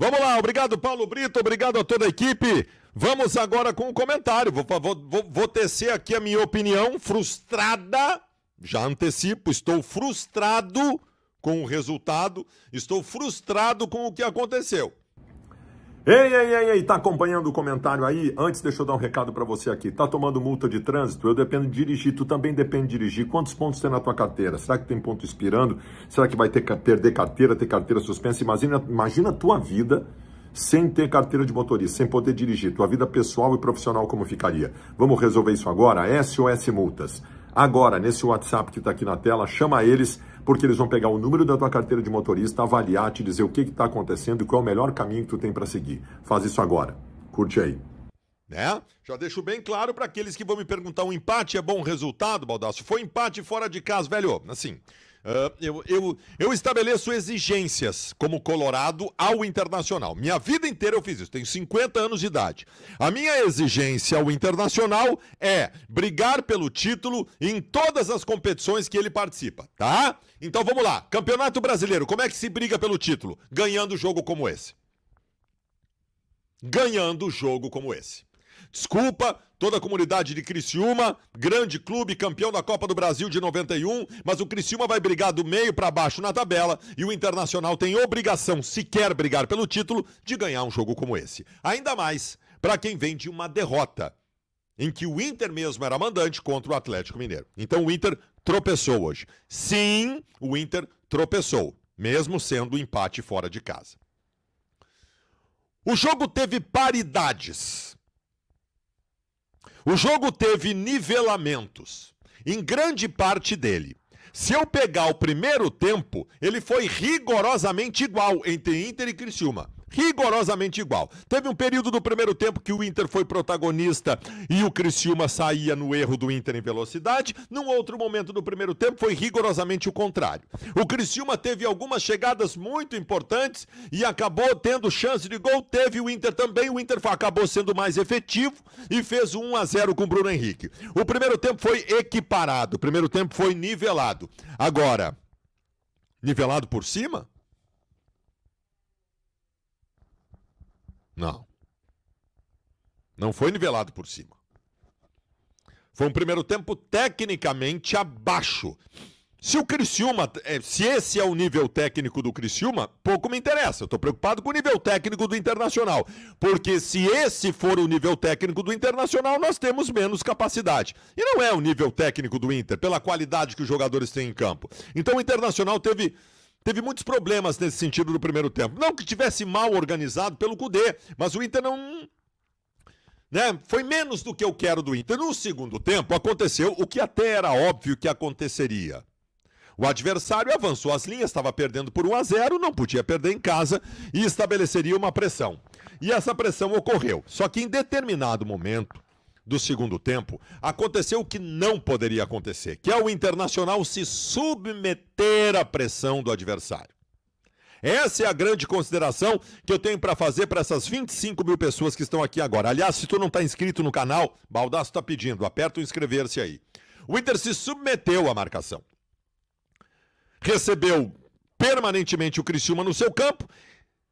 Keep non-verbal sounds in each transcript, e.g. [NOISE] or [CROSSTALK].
Vamos lá, obrigado Paulo Brito, obrigado a toda a equipe. Vamos agora com o um comentário. Vou, vou, vou tecer aqui a minha opinião frustrada. Já antecipo, estou frustrado com o resultado, estou frustrado com o que aconteceu. Ei, ei, ei, ei, tá acompanhando o comentário aí? Antes, deixa eu dar um recado para você aqui. Tá tomando multa de trânsito? Eu dependo de dirigir, tu também depende de dirigir. Quantos pontos tem na tua carteira? Será que tem ponto expirando? Será que vai ter perder carteira, ter carteira suspensa? Imagina, imagina a tua vida sem ter carteira de motorista, sem poder dirigir. Tua vida pessoal e profissional como ficaria? Vamos resolver isso agora? SOS Multas. Agora, nesse WhatsApp que está aqui na tela, chama eles porque eles vão pegar o número da tua carteira de motorista, avaliar, te dizer o que está acontecendo e qual é o melhor caminho que tu tem para seguir. Faz isso agora. Curte aí. Né? Já deixo bem claro para aqueles que vão me perguntar: um empate é bom resultado, Baldaço? Foi empate fora de casa, velho? Assim, Uh, eu, eu, eu estabeleço exigências como colorado ao internacional. Minha vida inteira eu fiz isso, tenho 50 anos de idade. A minha exigência ao internacional é brigar pelo título em todas as competições que ele participa, tá? Então vamos lá. Campeonato Brasileiro, como é que se briga pelo título? Ganhando jogo como esse. Ganhando jogo como esse. Desculpa, toda a comunidade de Criciúma, grande clube, campeão da Copa do Brasil de 91, mas o Criciúma vai brigar do meio para baixo na tabela e o Internacional tem obrigação, se quer brigar pelo título, de ganhar um jogo como esse. Ainda mais para quem vem de uma derrota, em que o Inter mesmo era mandante contra o Atlético Mineiro. Então o Inter tropeçou hoje. Sim, o Inter tropeçou, mesmo sendo empate fora de casa. O jogo teve paridades. O jogo teve nivelamentos, em grande parte dele. Se eu pegar o primeiro tempo, ele foi rigorosamente igual entre Inter e Criciúma rigorosamente igual. Teve um período do primeiro tempo que o Inter foi protagonista e o Criciúma saía no erro do Inter em velocidade. Num outro momento do primeiro tempo foi rigorosamente o contrário. O Criciúma teve algumas chegadas muito importantes e acabou tendo chance de gol. Teve o Inter também. O Inter acabou sendo mais efetivo e fez 1 a 0 com o Bruno Henrique. O primeiro tempo foi equiparado. O primeiro tempo foi nivelado. Agora, nivelado por cima? Não. Não foi nivelado por cima. Foi um primeiro tempo tecnicamente abaixo. Se o Criciúma, é, se esse é o nível técnico do Criciúma, pouco me interessa. Eu estou preocupado com o nível técnico do Internacional. Porque se esse for o nível técnico do Internacional, nós temos menos capacidade. E não é o nível técnico do Inter, pela qualidade que os jogadores têm em campo. Então o Internacional teve teve muitos problemas nesse sentido do primeiro tempo. Não que tivesse mal organizado pelo Cudê, mas o Inter não. Né? Foi menos do que eu quero do Inter. No segundo tempo, aconteceu o que até era óbvio que aconteceria. O adversário avançou as linhas, estava perdendo por 1 a 0, não podia perder em casa e estabeleceria uma pressão. E essa pressão ocorreu. Só que em determinado momento, do segundo tempo, aconteceu o que não poderia acontecer, que é o Internacional se submeter à pressão do adversário. Essa é a grande consideração que eu tenho para fazer para essas 25 mil pessoas que estão aqui agora. Aliás, se tu não está inscrito no canal, Baldasso está pedindo, aperta o inscrever-se aí. O Inter se submeteu à marcação. Recebeu permanentemente o Criciúma no seu campo.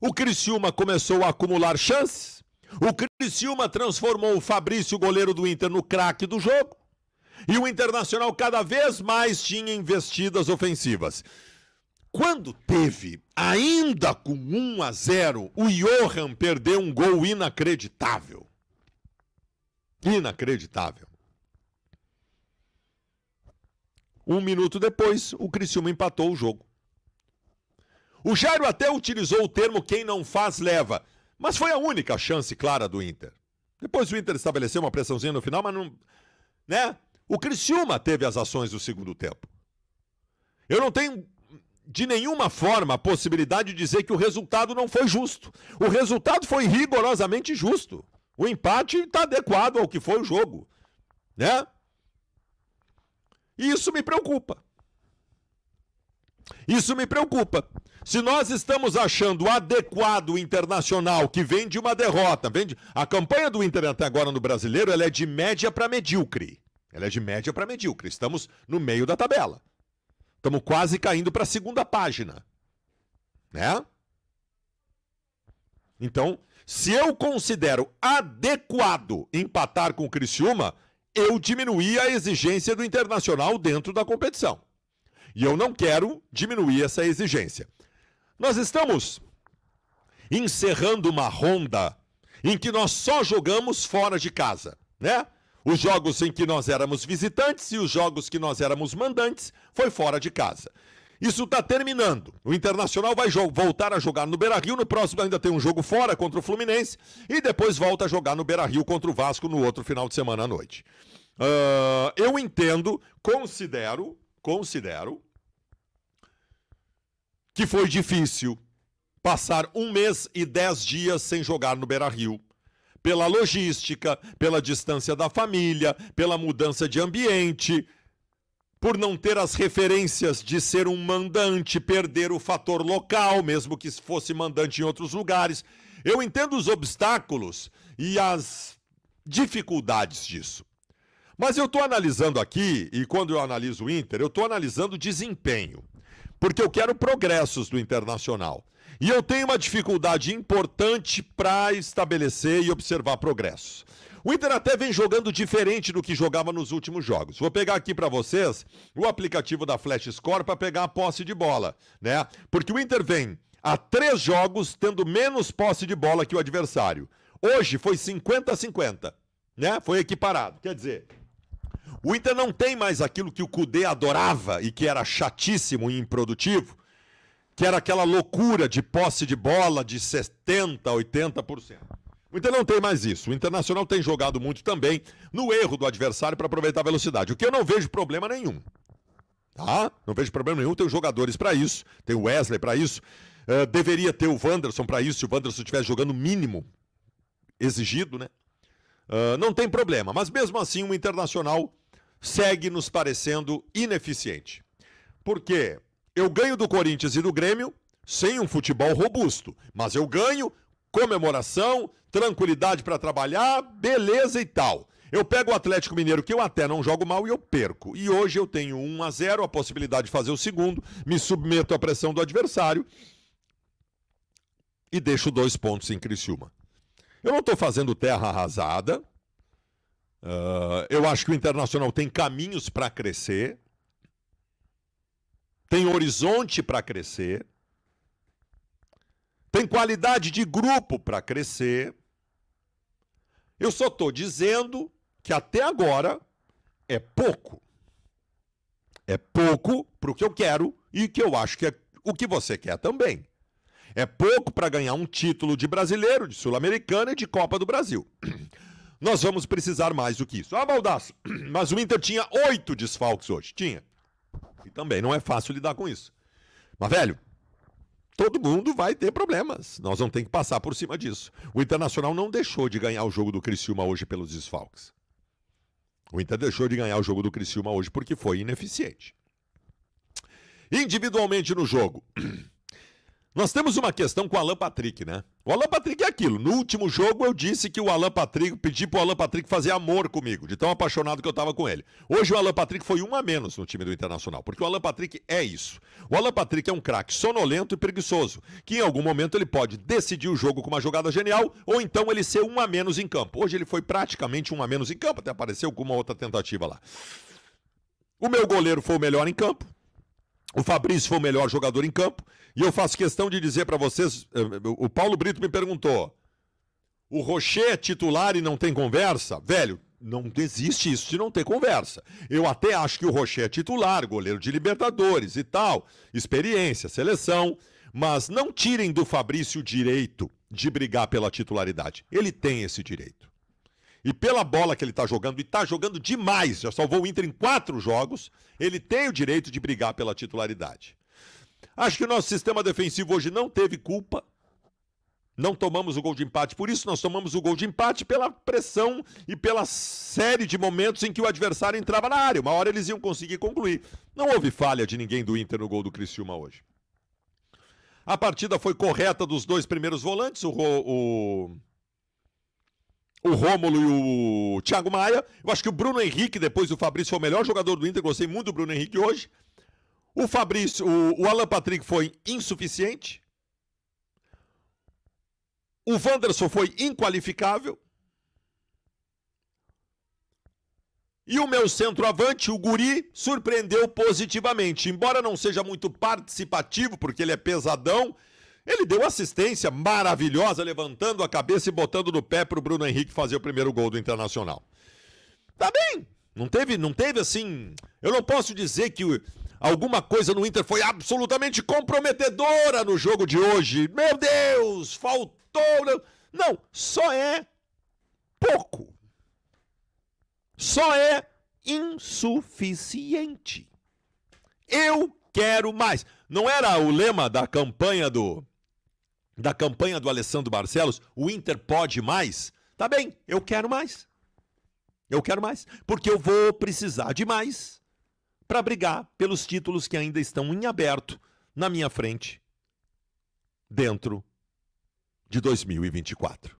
O Criciúma começou a acumular chances, o Criciúma transformou o Fabrício, goleiro do Inter, no craque do jogo. E o Internacional cada vez mais tinha investidas ofensivas. Quando teve, ainda com 1 a 0, o Johan perdeu um gol inacreditável. Inacreditável. Um minuto depois, o Criciúma empatou o jogo. O Jairo até utilizou o termo quem não faz leva. Mas foi a única chance clara do Inter. Depois o Inter estabeleceu uma pressãozinha no final, mas não. Né? O Criciúma teve as ações do segundo tempo. Eu não tenho de nenhuma forma a possibilidade de dizer que o resultado não foi justo. O resultado foi rigorosamente justo. O empate está adequado ao que foi o jogo. Né? E isso me preocupa. Isso me preocupa. Se nós estamos achando adequado o Internacional, que vem de uma derrota, vende a campanha do Inter até agora no Brasileiro, ela é de média para medíocre. Ela é de média para medíocre. Estamos no meio da tabela. Estamos quase caindo para a segunda página. Né? Então, se eu considero adequado empatar com o Criciúma, eu diminuí a exigência do Internacional dentro da competição. E eu não quero diminuir essa exigência. Nós estamos encerrando uma ronda em que nós só jogamos fora de casa, né? Os jogos em que nós éramos visitantes e os jogos que nós éramos mandantes foi fora de casa. Isso está terminando. O Internacional vai voltar a jogar no Beira-Rio. No próximo ainda tem um jogo fora contra o Fluminense e depois volta a jogar no Beira-Rio contra o Vasco no outro final de semana à noite. Uh, eu entendo, considero, considero que foi difícil passar um mês e dez dias sem jogar no Beira Rio. Pela logística, pela distância da família, pela mudança de ambiente, por não ter as referências de ser um mandante, perder o fator local, mesmo que fosse mandante em outros lugares. Eu entendo os obstáculos e as dificuldades disso. Mas eu estou analisando aqui, e quando eu analiso o Inter, eu estou analisando desempenho porque eu quero progressos do internacional. E eu tenho uma dificuldade importante para estabelecer e observar progressos. O Inter até vem jogando diferente do que jogava nos últimos jogos. Vou pegar aqui para vocês o aplicativo da Flash Score para pegar a posse de bola, né? Porque o Inter vem há três jogos tendo menos posse de bola que o adversário. Hoje foi 50 a 50, né? Foi equiparado. Quer dizer, o Inter não tem mais aquilo que o Cudê adorava e que era chatíssimo e improdutivo, que era aquela loucura de posse de bola de 70%, 80%. O Inter não tem mais isso. O Internacional tem jogado muito também no erro do adversário para aproveitar a velocidade, o que eu não vejo problema nenhum. Tá? Não vejo problema nenhum. Tem jogadores para isso, tem o Wesley para isso. Uh, deveria ter o Wanderson para isso, se o Wanderson estivesse jogando mínimo exigido, né? Uh, não tem problema. Mas mesmo assim, o Internacional segue nos parecendo ineficiente. Porque eu ganho do Corinthians e do Grêmio sem um futebol robusto, mas eu ganho comemoração, tranquilidade para trabalhar, beleza e tal. Eu pego o Atlético Mineiro, que eu até não jogo mal, e eu perco. E hoje eu tenho 1 a 0 a possibilidade de fazer o segundo, me submeto à pressão do adversário e deixo dois pontos em Criciúma. Eu não estou fazendo terra arrasada, ah, eu acho que o Internacional tem caminhos para crescer, tem horizonte para crescer, tem qualidade de grupo para crescer. Eu só estou dizendo que até agora é pouco. É pouco para o que eu quero e que eu acho que é o que você quer também. É pouco para ganhar um título de brasileiro, de sul-americana e de Copa do Brasil. [CLEARS THROAT] nós vamos precisar mais do que isso. Ah, Baldaço, [CLEARS THROAT] mas o Inter tinha oito desfalques hoje. Tinha. E também não é fácil lidar com isso. Mas, velho, todo mundo vai ter problemas. Nós vamos ter que passar por cima disso. O Internacional não deixou de ganhar o jogo do Criciúma hoje pelos desfalques. O Inter deixou de ganhar o jogo do Criciúma hoje porque foi ineficiente. Individualmente no jogo, [CLEARS THROAT] Nós temos uma questão com o Alan Patrick, né? O Alan Patrick é aquilo. No último jogo eu disse que o Alan Patrick, pedi pro Alan Patrick fazer amor comigo, de tão apaixonado que eu tava com ele. Hoje o Alan Patrick foi um a menos no time do Internacional, porque o Alan Patrick é isso. O Alan Patrick é um craque sonolento e preguiçoso, que em algum momento ele pode decidir o jogo com uma jogada genial, ou então ele ser um a menos em campo. Hoje ele foi praticamente um a menos em campo, até apareceu com uma outra tentativa lá. O meu goleiro foi o melhor em campo, o Fabrício foi o melhor jogador em campo. E eu faço questão de dizer para vocês: eh, eh, o Paulo Brito me perguntou, o Rocher é titular e não tem conversa? Velho, não existe isso de não ter conversa. Eu até acho que o Rocher é titular, goleiro de Libertadores e tal, experiência, seleção, mas não tirem do Fabrício o direito de brigar pela titularidade. Ele tem esse direito. E pela bola que ele está jogando, e está jogando demais, já salvou o Inter em quatro jogos, ele tem o direito de brigar pela titularidade. Acho que o nosso sistema defensivo hoje não teve culpa. Não tomamos o gol de empate, por isso nós tomamos o gol de empate pela pressão e pela série de momentos em que o adversário entrava na área. Uma hora eles iam conseguir concluir. Não houve falha de ninguém do Inter no gol do Criciúma hoje. A partida foi correta dos dois primeiros volantes, o, o, o Rômulo e o Thiago Maia. Eu acho que o Bruno Henrique, depois do Fabrício, foi o melhor jogador do Inter. Gostei muito do Bruno Henrique hoje. O Fabrício, o, o Alan Patrick foi insuficiente. O Wanderson foi inqualificável. E o meu centroavante, o Guri, surpreendeu positivamente. Embora não seja muito participativo, porque ele é pesadão, ele deu assistência maravilhosa, levantando a cabeça e botando no pé para o Bruno Henrique fazer o primeiro gol do Internacional. Tá bem, não teve, não teve assim. Eu não posso dizer que Alguma coisa no Inter foi absolutamente comprometedora no jogo de hoje. Meu Deus, faltou. Né? Não, só é pouco. Só é insuficiente. Eu quero mais. Não era o lema da campanha do da campanha do Alessandro Barcelos, o Inter pode mais? Tá bem, eu quero mais. Eu quero mais, porque eu vou precisar de mais para brigar pelos títulos que ainda estão em aberto na minha frente dentro de 2024.